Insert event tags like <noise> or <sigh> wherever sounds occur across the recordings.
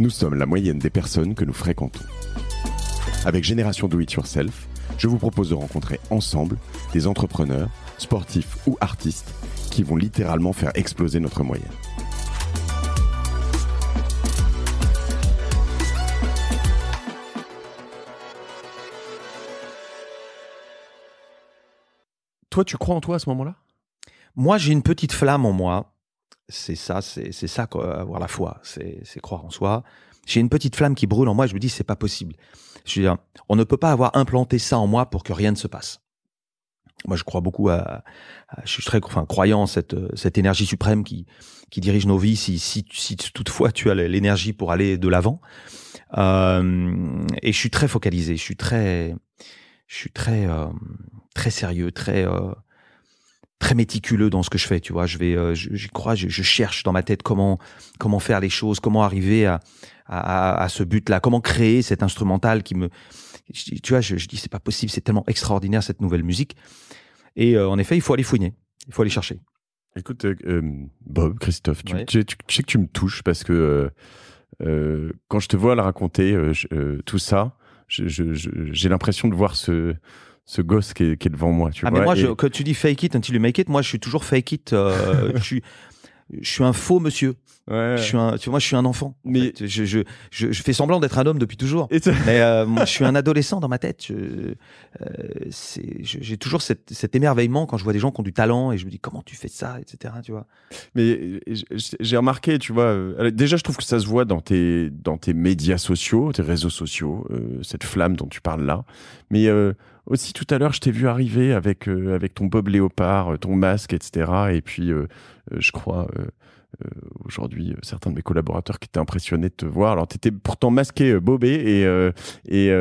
nous sommes la moyenne des personnes que nous fréquentons. Avec Génération Do It Yourself, je vous propose de rencontrer ensemble des entrepreneurs, sportifs ou artistes qui vont littéralement faire exploser notre moyenne. Toi, tu crois en toi à ce moment-là Moi, j'ai une petite flamme en moi c'est ça, c'est ça, quoi, avoir la foi, c'est croire en soi. J'ai une petite flamme qui brûle en moi, je me dis, c'est pas possible. Je veux dire, on ne peut pas avoir implanté ça en moi pour que rien ne se passe. Moi, je crois beaucoup à, je suis très enfin, croyant cette, cette énergie suprême qui, qui dirige nos vies si, si, si toutefois tu as l'énergie pour aller de l'avant. Euh, et je suis très focalisé, je suis très, je suis très, euh, très sérieux, très, euh, très méticuleux dans ce que je fais. Tu vois, je vais, euh, crois, je, cherche dans ma tête comment comment faire les choses, comment arriver à ce but-là, comment créer cet instrumental qui me, tu vois, je, dis c'est pas possible, c'est tellement extraordinaire cette nouvelle musique. Et euh, en effet, il faut aller fouiner, il faut aller chercher. Écoute, euh, Bob, Christophe, tu, sais que tu me touches parce que quand je te vois la raconter tout ça, j'ai l'impression de voir ce ce gosse qui est, devant moi. Tu ah, vois, quand tu dis fake it until you make it, moi, je suis toujours fake it. Euh, <laughs> je, suis, un faux monsieur. Je suis un, moi, je suis un enfant. Mais je, je, fais semblant d'être un homme depuis toujours. Mais euh, moi, je suis un <laughs> adolescent dans ma tête. Euh, j'ai toujours cet émerveillement quand je vois des gens qui ont du talent et je me dis comment tu fais ça, etc. Tu vois. Mais j'ai remarqué, tu vois. déjà, je trouve que ça se voit dans tes, dans tes médias sociaux, tes réseaux sociaux, cette flamme dont tu parles là. Mais aussi, tout à l'heure, je t'ai vu arriver avec, euh, avec ton bob léopard, euh, ton masque, etc. Et puis, euh, je crois, aujourd'hui, certains de mes collaborateurs qui étaient impressionnés de te voir. Alors, tu étais pourtant masqué, bobé, et, et,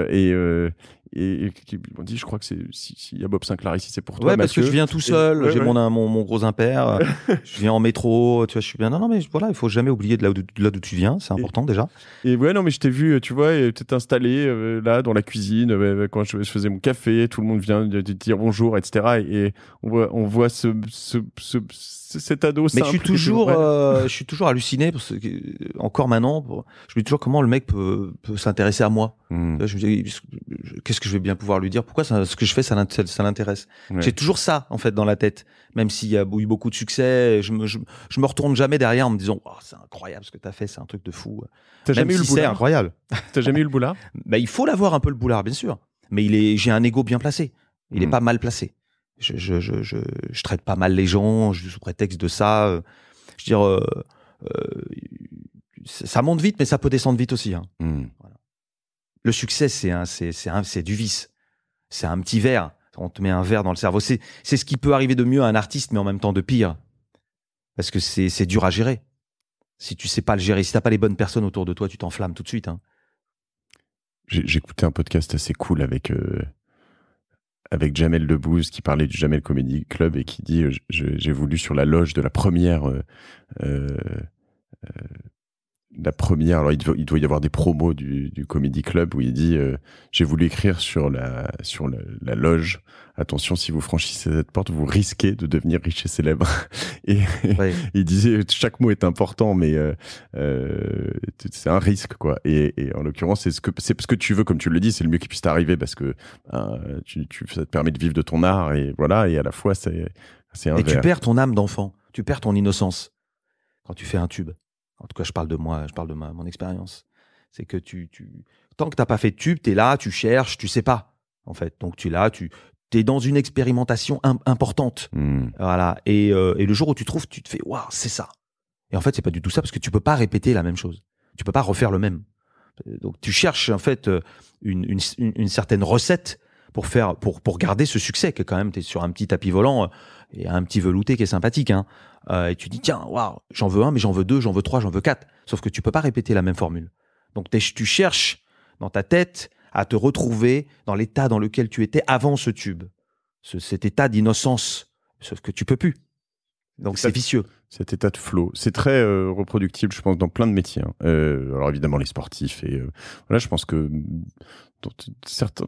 et, ils qui m'ont dit je crois que c'est s'il si y a Bob Sinclair ici c'est pour toi ouais, parce que je viens tout seul j'ai mon, mon, gros impair euh, <laughs> je viens en métro tu vois je suis bien non non mais voilà il faut jamais oublier de là d'où tu viens c'est important déjà et ouais non mais je t'ai vu tu vois t'es installé euh, là dans la cuisine euh, quand je, faisais mon café tout le monde vient de dire bonjour etc et, on voit on voit ce, ce, cet ado mais je suis toujours je suis toujours halluciné parce que, encore maintenant je me dis toujours comment le mec peut, peut s'intéresser à moi Mmh. Je me qu'est-ce que je vais bien pouvoir lui dire Pourquoi ce que je fais, ça, l'intéresse J'ai toujours ça, en fait, dans la tête. Même s'il y a eu beaucoup de succès, je me, je, me retourne jamais derrière en me disant, oh, c'est incroyable ce que tu as fait, c'est un truc de fou. T'as jamais, si jamais eu le boulard incroyable. <laughs> T'as jamais eu le boulard bah, Il faut l'avoir un peu le boulard, bien sûr. Mais il est, j'ai un ego bien placé. Il est mmh. pas mal placé. Je, je, je, traite pas mal les gens, sous prétexte de ça. Euh, je veux dire, euh, euh, ça monte vite, mais ça peut descendre vite aussi. Hein. Mmh. Le succès, c'est du vice. C'est un petit verre. On te met un verre dans le cerveau. C'est ce qui peut arriver de mieux à un artiste, mais en même temps de pire. Parce que c'est dur à gérer. Si tu sais pas le gérer, si t'as pas les bonnes personnes autour de toi, tu t'enflammes tout de suite. Hein. J'écoutais un podcast assez cool avec, euh, avec Jamel Debbouze qui parlait du Jamel Comedy Club et qui dit euh, J'ai voulu sur la loge de la première euh, la première, alors il doit, y avoir des promos du, du Comedy Club où il dit euh, J'ai voulu écrire sur, la, sur la, loge, attention, si vous franchissez cette porte, vous risquez de devenir riche et célèbre. <laughs> Et <laughs> il disait Chaque mot est important, mais euh, euh, c'est un risque, quoi. Et, en l'occurrence, c'est ce que, parce que tu veux, comme tu le dis, c'est le mieux qui puisse t'arriver parce que ben, tu, ça te permet de vivre de ton art et voilà, et à la fois, c'est, c'est Et tu perds ton âme d'enfant, tu perds ton innocence quand tu fais un tube en tout cas je parle de moi, je parle de ma, mon expérience, c'est que tu, tu, tant que t'as pas fait de tube, tu es là, tu cherches, tu sais pas en fait. Donc tu es là, tu es dans une expérimentation importante. Hmm. Voilà. Et, euh, et, le jour où tu trouves, tu te fais waouh, c'est ça. Et en fait, c'est pas du tout ça parce que tu peux pas répéter la même chose. Tu peux pas refaire le même. Euh, donc tu cherches en fait euh, une, une, une certaine recette pour faire pour pour garder ce succès que quand même tu sur un petit tapis volant euh, et un petit velouté qui est sympathique hein. Euh, et tu dis tiens waouh j'en veux un mais j'en veux deux j'en veux trois j'en veux quatre sauf que tu peux pas répéter la même formule donc tu cherches dans ta tête à te retrouver dans l'état dans lequel tu étais avant ce tube ce, cet état d'innocence sauf que tu peux plus donc c'est vicieux. Cet état de flot. c'est très euh, reproductible, je pense, dans plein de métiers. Hein. Euh, alors évidemment les sportifs et euh, voilà, je pense que mm, dans,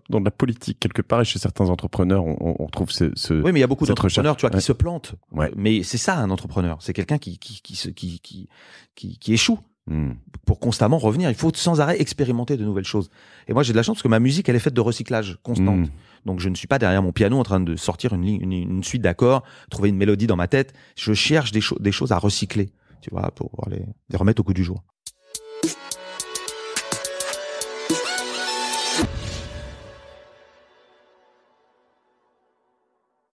dans la politique quelque part et chez certains entrepreneurs, on, trouve ce, ce, Oui, mais il y a beaucoup d'entrepreneurs, tu vois, qui se plantent. Ouais. Mais c'est ça un entrepreneur, c'est quelqu'un qui, qui, qui qui qui échoue. Hmm. Pour constamment revenir, il faut sans arrêt expérimenter de nouvelles choses. Et moi, j'ai de la chance parce que ma musique, elle est faite de recyclage constante. Hmm. Donc, je ne suis pas derrière mon piano en train de sortir une, suite d'accords, trouver une mélodie dans ma tête. Je cherche des, choses à recycler, tu vois, pour les, remettre au goût du jour.